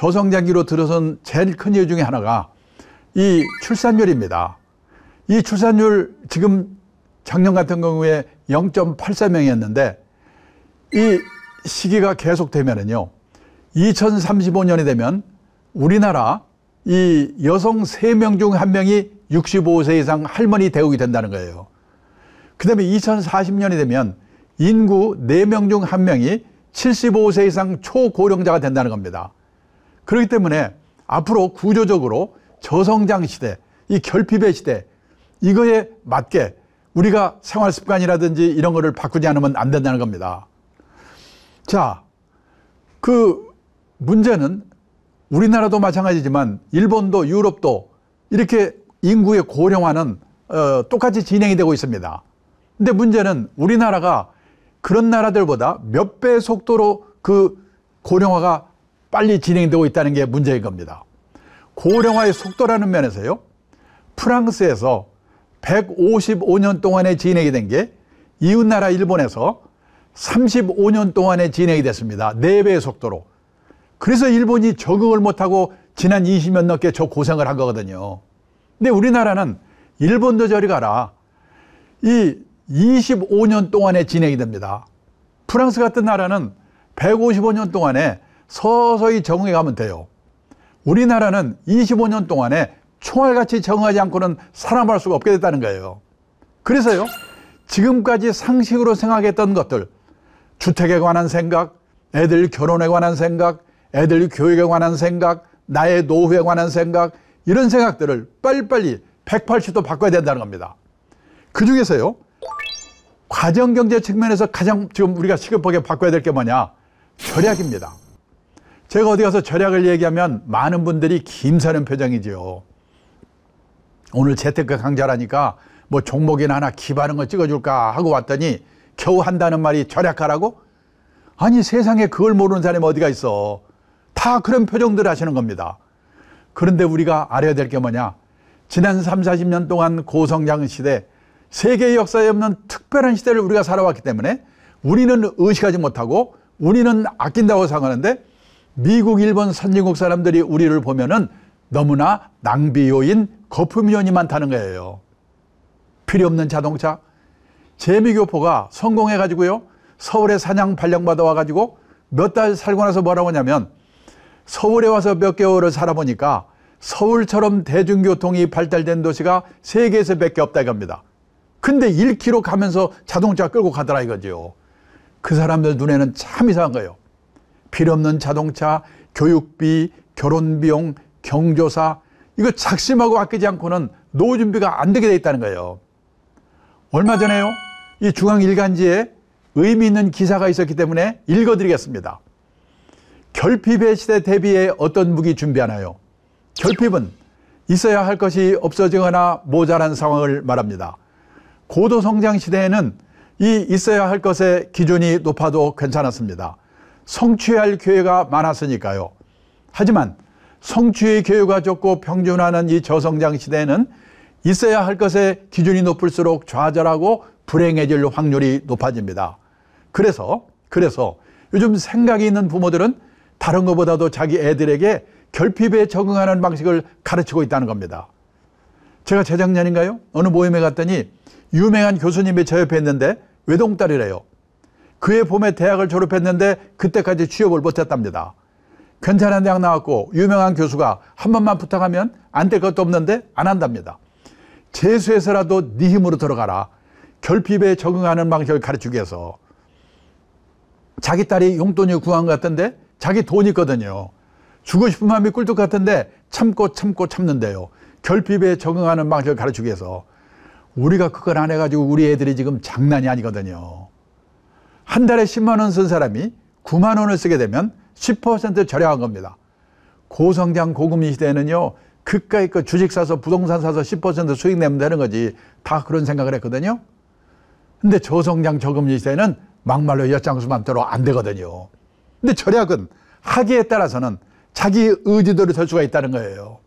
저성장기로 들어선 제일 큰 이유 중에 하나가 이 출산율입니다. 이 출산율 지금 작년 같은 경우에 0.84명이었는데 이 시기가 계속되면은요 2035년이 되면 우리나라 이 여성 3명 중 1명이 65세 이상 할머니 대우이 된다는 거예요. 그 다음에 2040년이 되면 인구 4명 중 1명이 75세 이상 초고령자가 된다는 겁니다. 그렇기 때문에 앞으로 구조적으로 저성장 시대, 이 결핍의 시대, 이거에 맞게 우리가 생활 습관이라든지 이런 거를 바꾸지 않으면 안 된다는 겁니다. 자, 그 문제는 우리나라도 마찬가지지만 일본도 유럽도 이렇게 인구의 고령화는 어, 똑같이 진행이 되고 있습니다. 근데 문제는 우리나라가 그런 나라들보다 몇배 속도로 그 고령화가 빨리 진행되고 있다는 게 문제인 겁니다. 고령화의 속도라는 면에서요. 프랑스에서 155년 동안에 진행이 된 게 이웃나라 일본에서 35년 동안에 진행이 됐습니다. 4배의 속도로. 그래서 일본이 적응을 못하고 지난 20년 넘게 저 고생을 한 거거든요. 근데 우리나라는 일본도 저리 가라. 이 25년 동안에 진행이 됩니다. 프랑스 같은 나라는 155년 동안에 서서히 적응해 가면 돼요. 우리나라는 25년 동안에 총알같이 적응하지 않고는 살아갈 수가 없게 됐다는 거예요. 그래서요, 지금까지 상식으로 생각했던 것들, 주택에 관한 생각, 애들 결혼에 관한 생각, 애들 교육에 관한 생각, 나의 노후에 관한 생각, 이런 생각들을 빨리빨리 180도 바꿔야 된다는 겁니다. 그 중에서요, 과정 경제 측면에서 가장 지금 우리가 시급하게 바꿔야 될 게 뭐냐? 절약입니다. 제가 어디 가서 절약을 얘기하면 많은 분들이 김사는 표정이지요. 오늘 재테크 강좌라니까 뭐 종목이나 하나 기반한 거 찍어줄까 하고 왔더니 겨우 한다는 말이 절약하라고? 아니 세상에 그걸 모르는 사람이 어디가 있어. 다 그런 표정들 하시는 겁니다. 그런데 우리가 알아야 될 게 뭐냐. 지난 3, 40년 동안 고성장 시대, 세계 역사에 없는 특별한 시대를 우리가 살아왔기 때문에 우리는 의식하지 못하고 우리는 아낀다고 생각하는데 미국, 일본 선진국 사람들이 우리를 보면은 너무나 낭비 요인, 거품 요인이 많다는 거예요. 필요 없는 자동차. 재미교포가 성공해 가지고요. 서울에 사냥 발령받아 와 가지고 몇 달 살고 나서 뭐라고 하냐면 서울에 와서 몇 개월을 살아보니까 서울처럼 대중교통이 발달된 도시가 세계에서 몇 개 없다 이겁니다. 근데 1km 가면서 자동차 끌고 가더라 이거지요. 그 사람들 눈에는 참 이상한 거예요. 필요없는 자동차, 교육비, 결혼비용, 경조사 이거 작심하고 아끼지 않고는 노후 준비가 안 되게 돼 있다는 거예요. 얼마 전에요. 이 중앙 일간지에 의미 있는 기사가 있었기 때문에 읽어드리겠습니다. 결핍의 시대 대비해 어떤 무기 준비하나요? 결핍은 있어야 할 것이 없어지거나 모자란 상황을 말합니다. 고도성장 시대에는 이 있어야 할 것의 기준이 높아도 괜찮았습니다. 성취해야 할 교회가 많았으니까요. 하지만 성취의 교회가 적고 평준화는 이 저성장 시대에는 있어야 할 것의 기준이 높을수록 좌절하고 불행해질 확률이 높아집니다. 그래서 그래서 요즘 생각이 있는 부모들은 다른 것보다도 자기 애들에게 결핍에 적응하는 방식을 가르치고 있다는 겁니다. 제가 재작년인가요? 어느 모임에 갔더니 유명한 교수님이 저 옆에 있는데 외동딸이래요. 그해 봄에 대학을 졸업했는데 그때까지 취업을 못했답니다. 괜찮은 대학 나왔고 유명한 교수가 한 번만 부탁하면 안 될 것도 없는데 안 한답니다. 재수해서라도 네 힘으로 들어가라. 결핍에 적응하는 방식을 가르치기 위해서. 자기 딸이 용돈이 구한 것 같은데 자기 돈이 있거든요. 주고 싶은 마음이 꿀뚝 같은데 참고 참고 참는데요. 결핍에 적응하는 방식을 가르치기 위해서. 우리가 그걸 안 해가지고 우리 애들이 지금 장난이 아니거든요. 한 달에 10만 원 쓴 사람이 9만 원을 쓰게 되면 10% 절약한 겁니다. 고성장 고금리 시대에는요. 그까이 그 주식 사서 부동산 사서 10% 수익 내면 되는 거지. 다 그런 생각을 했거든요. 근데 저성장 저금리 시대에는 막말로 엿장수 맘대로 안 되거든요. 근데 절약은 하기에 따라서는 자기 의지대로 될 수가 있다는 거예요.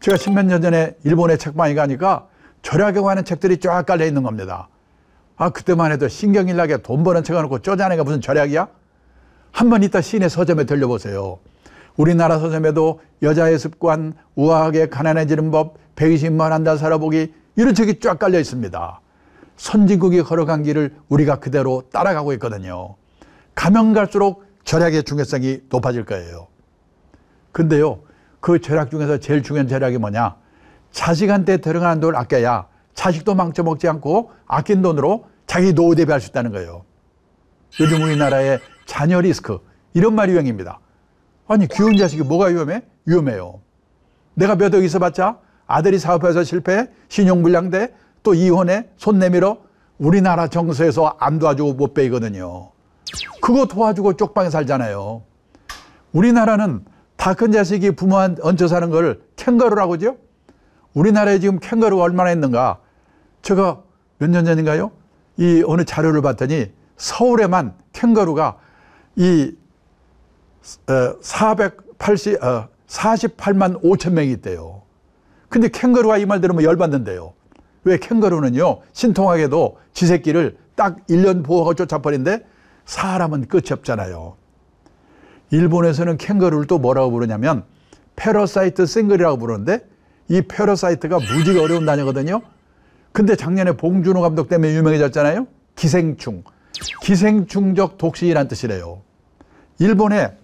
제가 십몇 년 전에 일본에 책방에 가니까 절약에 관한 책들이 쫙 깔려 있는 겁니다. 아, 그때만 해도 신경일나게 돈 버는 척 해놓고 쪼잔해가 무슨 절약이야? 한번 이따 시인의 서점에 들려보세요. 우리나라 서점에도 여자의 습관, 우아하게 가난해지는 법, 120만 한다 살아보기, 이런 책이 쫙 깔려 있습니다. 선진국이 걸어간 길을 우리가 그대로 따라가고 있거든요. 가면 갈수록 절약의 중요성이 높아질 거예요. 근데요, 그 절약 중에서 제일 중요한 절약이 뭐냐? 자식한테 들어가는 돈을 아껴야 자식도 망쳐먹지 않고 아낀 돈으로 자기 노후 대비할 수 있다는 거예요. 요즘 우리나라의 자녀 리스크 이런 말이 유행입니다. 아니 귀여운 자식이 뭐가 위험해? 위험해요. 내가 몇 억 있어봤자 아들이 사업해서 실패해 신용불량돼 또 이혼해 손 내밀어 우리나라 정서에서 안 도와주고 못 빼이거든요. 그거 도와주고 쪽방에 살잖아요. 우리나라는 다 큰 자식이 부모한 얹혀 사는 걸 캥거루라고죠. 우리나라에 지금 캥거루가 얼마나 있는가? 제가 몇 년 전인가요? 이 어느 자료를 봤더니 서울에만 캥거루가 이 480, 48만 5천 명이 있대요. 근데 캥거루가 이말 들으면 열받는데요. 왜 캥거루는요, 신통하게도 지새끼를 딱 1년 보호하고 쫓아버린데 사람은 끝이 없잖아요. 일본에서는 캥거루를 또 뭐라고 부르냐면 패러사이트 싱글이라고 부르는데 이 패러사이트가 무지 어려운 단어거든요. 근데 작년에 봉준호 감독 때문에 유명해졌잖아요. 기생충. 기생충적 독신이란 뜻이래요. 일본에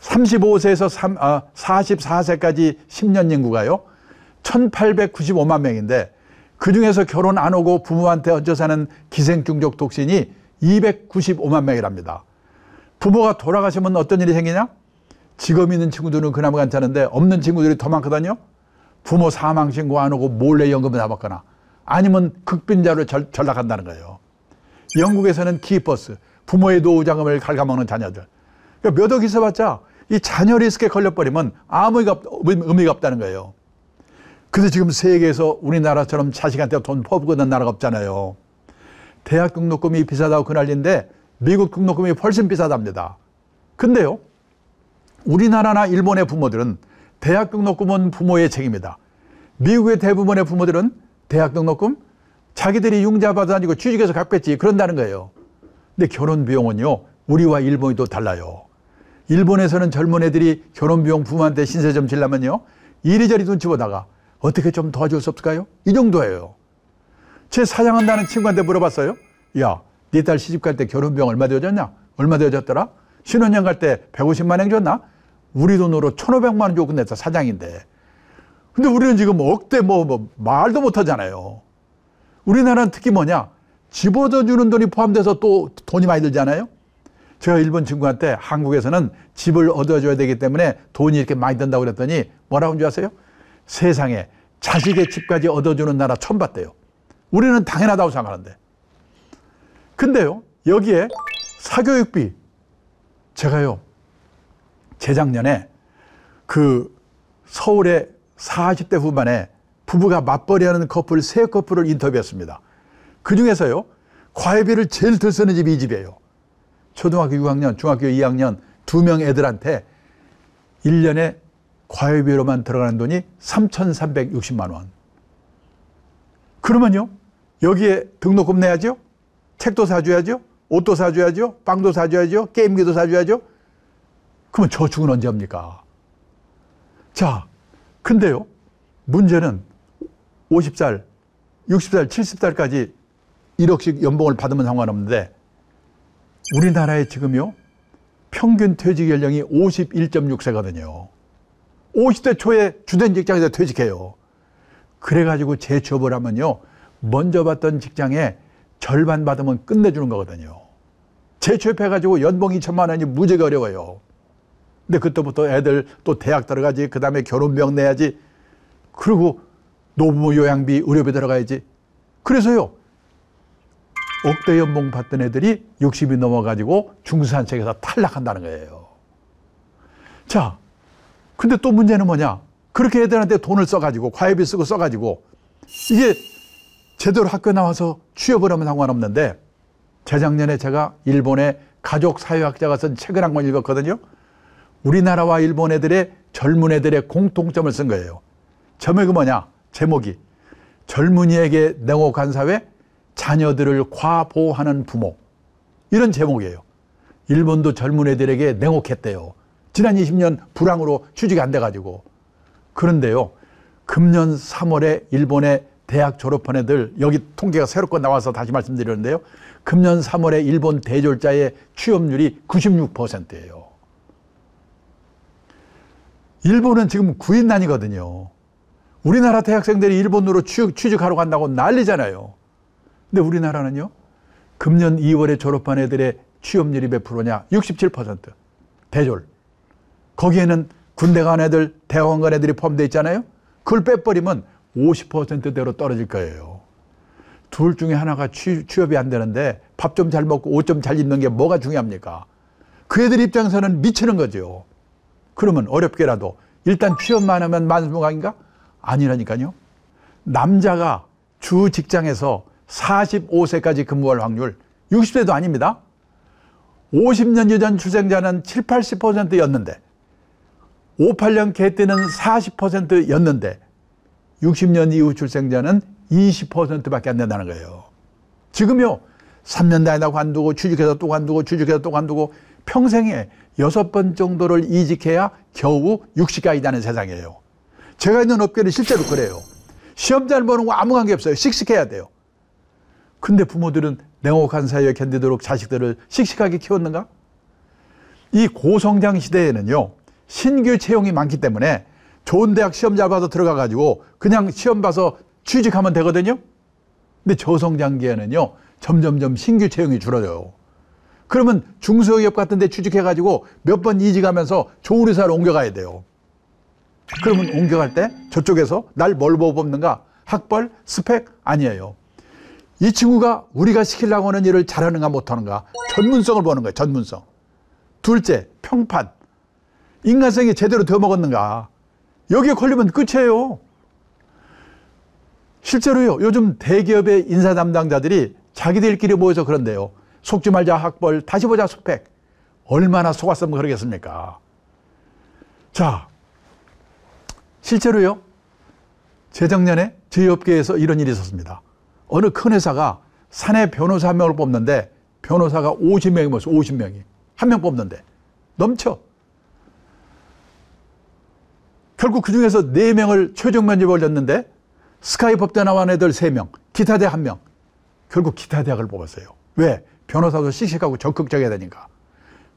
35세에서 3, 아, 44세까지 10년 인구가요. 1895만 명인데 그중에서 결혼 안하고 부모한테 얹어 사는 기생충적 독신이 295만 명이랍니다. 부모가 돌아가시면 어떤 일이 생기냐? 직업 있는 친구들은 그나마 괜찮은데 없는 친구들이 더 많거든요. 부모 사망 신고 안하고 몰래 연금을 잡았거나 아니면 극빈자로 절, 전락한다는 거예요. 영국에서는 키버스, 부모의 노후자금을 갉아먹는 자녀들. 그러니까 몇억 있어봤자 이 자녀 리스크에 걸려버리면 아무 의미가 없다는 거예요. 그래서 지금 세계에서 우리나라처럼 자식한테 돈 퍼붓는 고 나라가 없잖아요. 대학 등록금이 비싸다고 그난리인데 미국 등록금이 훨씬 비싸답니다. 근데요, 우리나라나 일본의 부모들은 대학 등록금은 부모의 책임이다. 미국의 대부분의 부모들은 대학 등록금 자기들이 융자 받아가지고 취직해서 갚겠지 그런다는 거예요. 근데 결혼 비용은요 우리와 일본이 또 달라요. 일본에서는 젊은 애들이 결혼 비용 부모한테 신세 좀 질라면요 이리저리 눈치 보다가 어떻게 좀 도와줄 수 없을까요? 이 정도예요. 제 사장한다는 친구한테 물어봤어요. 야, 네 딸 시집 갈 때 결혼 비용 얼마 되어졌냐? 얼마 되어졌더라? 신혼여행 갈 때 150만 원 줬나? 우리 돈으로 1,500만 원 주고 끝냈어 사장인데. 근데 우리는 지금 억대 뭐, 뭐 말도 못 하잖아요. 우리나라는 특히 뭐냐? 집어져 주는 돈이 포함돼서 또 돈이 많이 들잖아요. 제가 일본 친구한테 한국에서는 집을 얻어줘야 되기 때문에 돈이 이렇게 많이 든다고 그랬더니 뭐라고 한 줄 아세요? 세상에 자식의 집까지 얻어주는 나라 처음 봤대요. 우리는 당연하다고 생각하는데. 근데요, 여기에 사교육비. 제가요, 재작년에 그 서울에 40대 후반에 부부가 맞벌이하는 커플 세 커플을 인터뷰했습니다. 그 중에서요 과외비를 제일 덜 쓰는 집이 이 집이에요. 초등학교 6학년, 중학교 2학년 두 명 애들한테 1년에 과외비로만 들어가는 돈이 3,360만 원. 그러면요 여기에 등록금 내야죠. 책도 사줘야죠. 옷도 사줘야죠. 빵도 사줘야죠. 게임기도 사줘야죠. 그러면 저축은 언제 합니까? 자, 근데요, 문제는 50살, 60살, 70살까지 1억씩 연봉을 받으면 상관없는데 우리나라에 지금요, 평균 퇴직 연령이 51.6세거든요. 50대 초에 주된 직장에서 퇴직해요. 그래가지고 재취업을 하면요, 먼저 받던 직장에 절반 받으면 끝내주는 거거든요. 재취업해가지고 연봉 2천만 원이 무지가 어려워요. 근데 그때부터 애들 또 대학 들어가지. 그 다음에 결혼병 내야지. 그리고 노부모 요양비, 의료비 들어가야지. 그래서요. 억대 연봉 받던 애들이 60이 넘어가지고 중산층에서 탈락한다는 거예요. 자, 근데 또 문제는 뭐냐? 그렇게 애들한테 돈을 써가지고 과외비 쓰고 써가지고 이게 제대로 학교 나와서 취업을 하면 상관없는데 재작년에 제가 일본에 가족 사회학자가 쓴 책을 한 권 읽었거든요. 우리나라와 일본 애들의 젊은 애들의 공통점을 쓴 거예요. 제목이 그 뭐냐? 제목이 젊은이에게 냉혹한 사회, 자녀들을 과보하는 부모. 이런 제목이에요. 일본도 젊은 애들에게 냉혹했대요. 지난 20년 불황으로 취직이 안 돼가지고. 그런데요, 금년 3월에 일본의 대학 졸업한 애들, 여기 통계가 새롭게 나와서 다시 말씀드리는데요. 금년 3월에 일본 대졸자의 취업률이 96%예요. 일본은 지금 구인난이거든요. 우리나라 대학생들이 일본으로 취직, 취직하러 간다고 난리잖아요. 근데 우리나라는요, 금년 2월에 졸업한 애들의 취업률이 몇 프로냐? 67%. 대졸. 거기에는 군대 간 애들, 대학원 간 애들이 포함되어 있잖아요? 그걸 빼버리면 50%대로 떨어질 거예요. 둘 중에 하나가 취, 취업이 안 되는데 밥 좀 잘 먹고 옷 좀 잘 입는 게 뭐가 중요합니까? 그 애들 입장에서는 미치는 거죠. 그러면 어렵게라도 일단 취업만 하면 만수무강인가? 아니라니까요. 남자가 주 직장에서 45세까지 근무할 확률 60세도 아닙니다. 50년 전 출생자는 7, 80%였는데 58년 개 때는 40%였는데 60년 이후 출생자는 20%밖에 안 된다는 거예요. 지금요. 3년 다니다 관두고 취직해서 또 관두고 취직해서 또 관두고 평생에 여섯 번 정도를 이직해야 겨우 육0까지 다는 세상이에요. 제가 있는 업계는 실제로 그래요. 시험 잘 보는 거 아무 관계 없어요. 씩씩해야 돼요. 근데 부모들은 냉혹한 사회에 견디도록 자식들을 씩씩하게 키웠는가? 이 고성장 시대에는요, 신규 채용이 많기 때문에 좋은 대학 시험 잘 봐서 들어가가지고 그냥 시험 봐서 취직하면 되거든요? 근데 저성장기에는요, 점점점 신규 채용이 줄어요. 그러면 중소기업 같은 데 취직해가지고 몇 번 이직하면서 좋은 회사를 옮겨가야 돼요. 그러면 옮겨갈 때 저쪽에서 날뭘 뽑는가? 학벌, 스펙 아니에요. 이 친구가 우리가 시키려고 하는 일을 잘하는가 못하는가 전문성을 보는 거예요. 전문성. 둘째, 평판. 인간성이 제대로 되 먹었는가. 여기에 걸리면 끝이에요. 실제로요. 요즘 대기업의 인사 담당자들이 자기들끼리 모여서 그런데요. 속지 말자 학벌, 다시 보자 스펙. 얼마나 속았으면 그러겠습니까? 자, 실제로요, 재작년에 제희 업계에서 이런 일이 있었습니다. 어느 큰 회사가 사내 변호사 한 명을 뽑는데 변호사가 50명이 모였어, 50명이. 한 명 뽑는데. 넘쳐. 결국 그 중에서 4명을 최종 면접에 올렸는데 스카이 법대 나온 애들 3명, 기타대 1명. 결국 기타대학을 뽑았어요. 왜? 변호사도 씩씩하고 적극적이어야 되니까.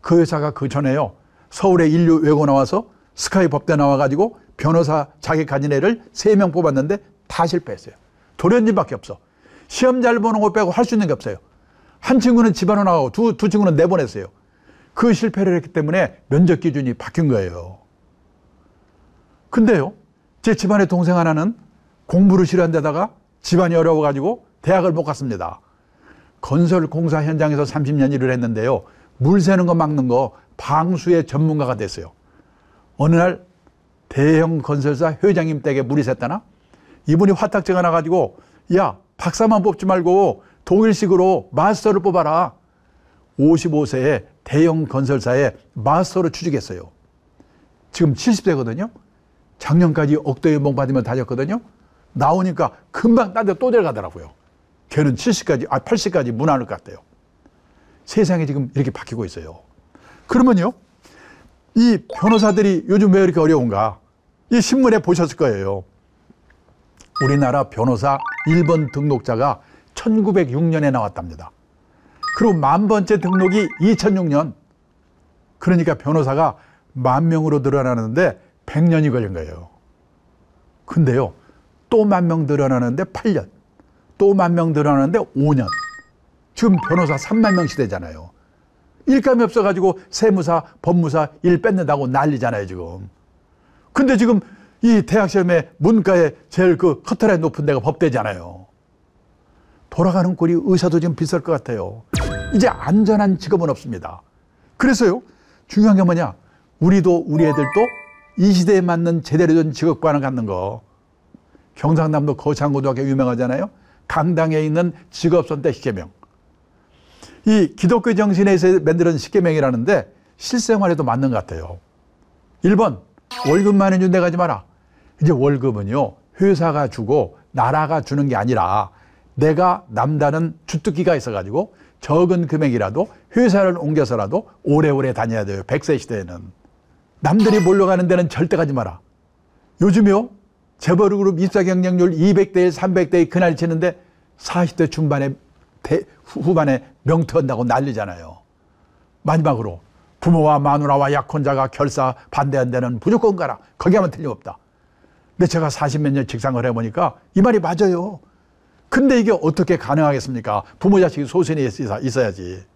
그 회사가 그 전에요. 서울에 인류 외고 나와서 스카이 법대 나와가지고 변호사 자격 가진 애를 세 명 뽑았는데 다 실패했어요. 도련님밖에 없어. 시험 잘 보는 거 빼고 할 수 있는 게 없어요. 한 친구는 집안으로 나가고 두, 두 친구는 내보냈어요. 그 실패를 했기 때문에 면접 기준이 바뀐 거예요. 근데요, 제 집안의 동생 하나는 공부를 싫어한 데다가 집안이 어려워가지고 대학을 못 갔습니다. 건설 공사 현장에서 30년 일을 했는데요. 물 새는 거 막는 거 방수의 전문가가 됐어요. 어느 날 대형 건설사 회장님 댁에 물이 샜다나? 이분이 화딱지가 나가지고 야 박사만 뽑지 말고 독일식으로 마스터를 뽑아라. 55세에 대형 건설사에 마스터로 취직했어요. 지금 70세거든요. 작년까지 억대 연봉 받으면 다녔거든요. 나오니까 금방 딴 데또 데려가더라고요. 걔는 70까지, 아, 80까지 무난할 것 같아요. 세상이 지금 이렇게 바뀌고 있어요. 그러면요, 이 변호사들이 요즘 왜 이렇게 어려운가? 이 신문에 보셨을 거예요. 우리나라 변호사 1번 등록자가 1906년에 나왔답니다. 그리고 만 번째 등록이 2006년. 그러니까 변호사가 만 명으로 늘어나는데 100년이 걸린 거예요. 근데요, 또 만 명 늘어나는데 8년. 또만명 늘어나는데 5년. 지금 변호사 3만 명 시대잖아요. 일감이 없어가지고 세무사, 법무사 일 뺏는다고 난리잖아요, 지금. 근데 지금 이 대학 시험에 문과에 제일 그 커터렛 높은 데가 법대잖아요. 돌아가는 꼴이 의사도 지금 비쌀 것 같아요. 이제 안전한 직업은 없습니다. 그래서요, 중요한 게 뭐냐. 우리도, 우리 애들도 이 시대에 맞는 제대로 된 직업관을 갖는 거. 경상남도 거창고등학교 유명하잖아요. 강당에 있는 직업선대 십계명. 이 기독교 정신에서 만드는 십계명이라는데 실생활에도 맞는 것 같아요. 1번 월급만 해준데 가지 마라. 이제 월급은요 회사가 주고 나라가 주는 게 아니라 내가 남다른 주특기가 있어가지고 적은 금액이라도 회사를 옮겨서라도 오래오래 다녀야 돼요. 100세 시대에는. 남들이 몰려가는 데는 절대 가지 마라. 요즘요 재벌그룹 입사경쟁률 200대 1, 300대의 그날 치는데 40대 중반에 대, 후반에 명퇴한다고 난리잖아요. 마지막으로 부모와 마누라와 약혼자가 결사 반대한 데는 무조건 가라. 거기 하면 틀림없다. 근데 제가 40몇 년 직상을 해보니까 이 말이 맞아요. 근데 이게 어떻게 가능하겠습니까? 부모 자식이 소신이 있어야지.